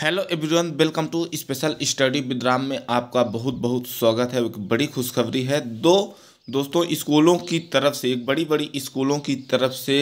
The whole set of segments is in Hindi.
hello everyone welcome to special study with Ram में आपका बहुत बहुत स्वागत है एक बड़ी खुशखबरी है दो दोस्तों स्कूलों की तरफ से एक बड़ी बड़ी स्कूलों की तरफ से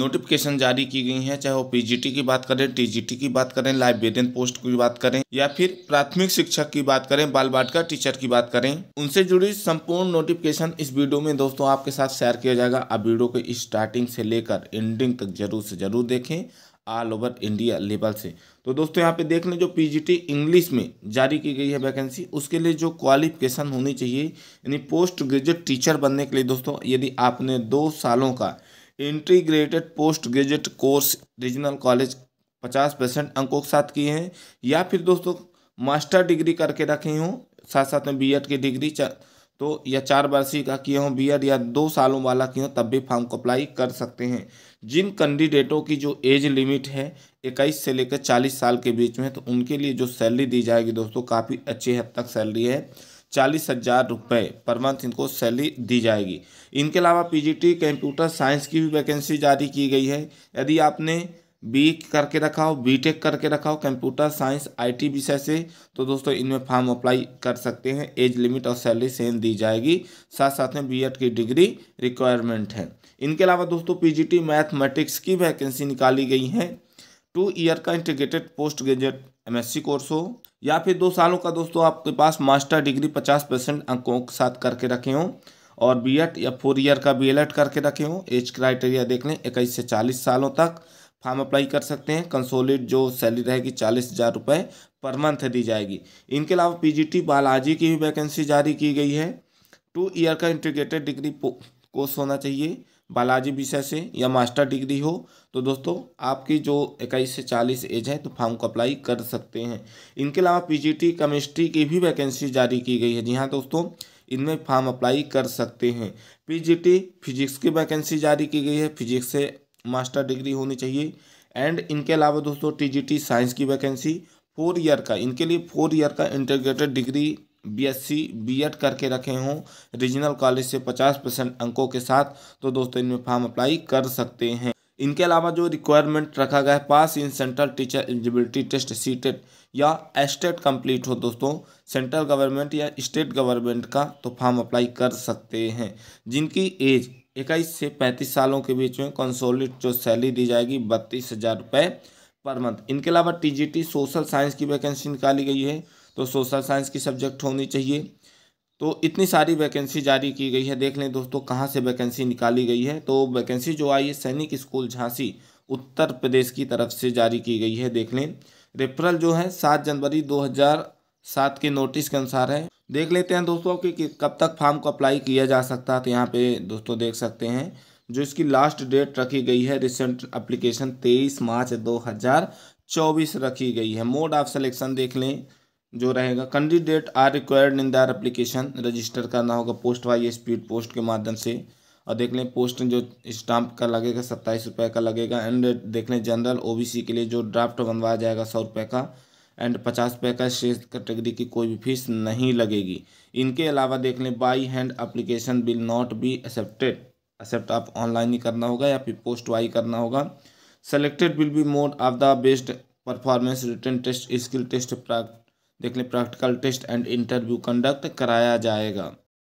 नोटिफिकेशन जारी की गई हैं चाहे वो पीजीटी की बात करें टीजीटी की बात करें लाइब्रेरियन पोस्ट की बात करें या फिर प्राथमिक शिक्षक की बात करें बाल बाटका टीचर की बात करें उनसे जुड़ी संपूर्ण नोटिफिकेशन इस वीडियो में दोस्तों आपके साथ शेयर किया जाएगा आप वीडियो के स्टार्टिंग से लेकर एंडिंग तक जरूर से जरूर देखें ऑल ओवर इंडिया लेवल से तो दोस्तों यहाँ पे देख लें जो पीजीटी इंग्लिश में जारी की गई है वैकेंसी उसके लिए जो क्वालिफिकेशन होनी चाहिए यानी पोस्ट ग्रेजुएट टीचर बनने के लिए दोस्तों यदि आपने दो सालों का integrated post graduate course regional college पचास परसेंट अंकों के साथ किए हैं या फिर दोस्तों मास्टर डिग्री करके रखे हों साथ साथ में बी की डिग्री तो या चार वर्षीय का किए हों बी या दो सालों वाला किए हों तब भी फॉर्म को अप्लाई कर सकते हैं जिन कैंडिडेटों की जो एज लिमिट है इक्कीस से लेकर चालीस साल के बीच में तो उनके लिए जो सैलरी दी जाएगी दोस्तों काफ़ी अच्छी हद तक सैलरी है चालीस हज़ार रुपये पर मंथ इनको सैलरी दी जाएगी इनके अलावा पीजीटी कंप्यूटर साइंस की भी वैकेंसी जारी की गई है यदि आपने बी करके रखा हो बी टेक करके रखा हो कंप्यूटर साइंस आईटी विषय से तो दोस्तों इनमें फॉर्म अप्लाई कर सकते हैं एज लिमिट और सैलरी सेम दी जाएगी साथ साथ में बीएड की डिग्री रिक्वायरमेंट है इनके अलावा दोस्तों पीजीटी मैथमेटिक्स की वैकेंसी निकाली गई है टू ईयर का integrated post graduate M course हो या फिर दो सालों का दोस्तों आपके पास मास्टर डिग्री पचास परसेंट अंकों के साथ करके रखे हों और बी या फोर ईयर का बी करके रखे हों एज क्राइटेरिया देख लें इक्कीस से चालीस सालों तक फार्म अप्लाई कर सकते हैं कंसोलिड जो सैलरी रहेगी चालीस हज़ार रुपये पर मंथ दी जाएगी इनके अलावा पीजीटी बालाजी की भी वैकेंसी जारी की गई है टू ईयर का इंटीग्रेटेड डिग्री कोर्स होना चाहिए बालाजी विषय से या मास्टर डिग्री हो तो दोस्तों आपकी जो इक्कीस से चालीस एज है तो फॉर्म को अप्लाई कर सकते हैं इनके अलावा पी केमिस्ट्री की भी वैकेंसी जारी की गई है जी हाँ दोस्तों इनमें फॉर्म अप्लाई कर सकते हैं पीजीटी फिजिक्स की वैकेंसी जारी की गई है फिजिक्स से मास्टर डिग्री होनी चाहिए एंड इनके अलावा दोस्तों टीजीटी साइंस की वैकेंसी फोर ईयर का इनके लिए फोर ईयर का इंटरग्रेटेड डिग्री बीएससी बीएड करके रखे हों रीजनल कॉलेज से पचास परसेंट अंकों के साथ तो दोस्तों इनमें फॉर्म अप्लाई कर सकते हैं इनके अलावा जो रिक्वायरमेंट रखा गया है pass in central teacher eligibility test CTET या एस्टेट कंप्लीट e हो दोस्तों सेंट्रल गवर्नमेंट या स्टेट गवर्नमेंट का तो फॉर्म अप्लाई कर सकते हैं जिनकी एज इक्कीस से पैंतीस सालों के बीच में कंसोलिड जो सैलरी दी जाएगी बत्तीस हज़ार रुपये पर मंथ इनके अलावा टीजीटी सोशल साइंस की वैकेंसी निकाली गई है तो सोशल साइंस की सब्जेक्ट होनी चाहिए तो इतनी सारी वैकेंसी जारी की गई है देख लें दोस्तों कहाँ से वैकेंसी निकाली गई है तो वैकेंसी जो आई है सैनिक स्कूल झांसी उत्तर प्रदेश की तरफ से जारी की गई है देख लें रेफरल जो है सात जनवरी दो हज़ार सात के नोटिस के अनुसार है देख लेते हैं दोस्तों कि, कि कब तक फार्म को अप्लाई किया जा सकता है तो यहाँ पे दोस्तों देख सकते हैं जो इसकी लास्ट डेट रखी गई है रिसेंट अप्लीकेशन तेईस मार्च दो हज़ार चौबीस रखी गई है मोड ऑफ सलेक्शन देख लें जो रहेगा candidate are required in their application register करना होगा पोस्ट वाई स्पीड पोस्ट के माध्यम से और देख लें पोस्ट जो स्टाम्प का लगेगा सत्ताईस रुपये का लगेगा एंड देख लें जनरल ओबीसी के लिए जो ड्राफ्ट बनवाया जाएगा सौ रुपये का एंड पचास रुपये का शेष कैटेगरी की कोई भी फीस नहीं लगेगी इनके अलावा देख लें by hand application will not be accepted accept आप ऑनलाइन ही करना होगा या फिर पोस्ट वाई करना होगा selected will be mode of the best performance written test skill test देख लें practical test and interview conduct कराया जाएगा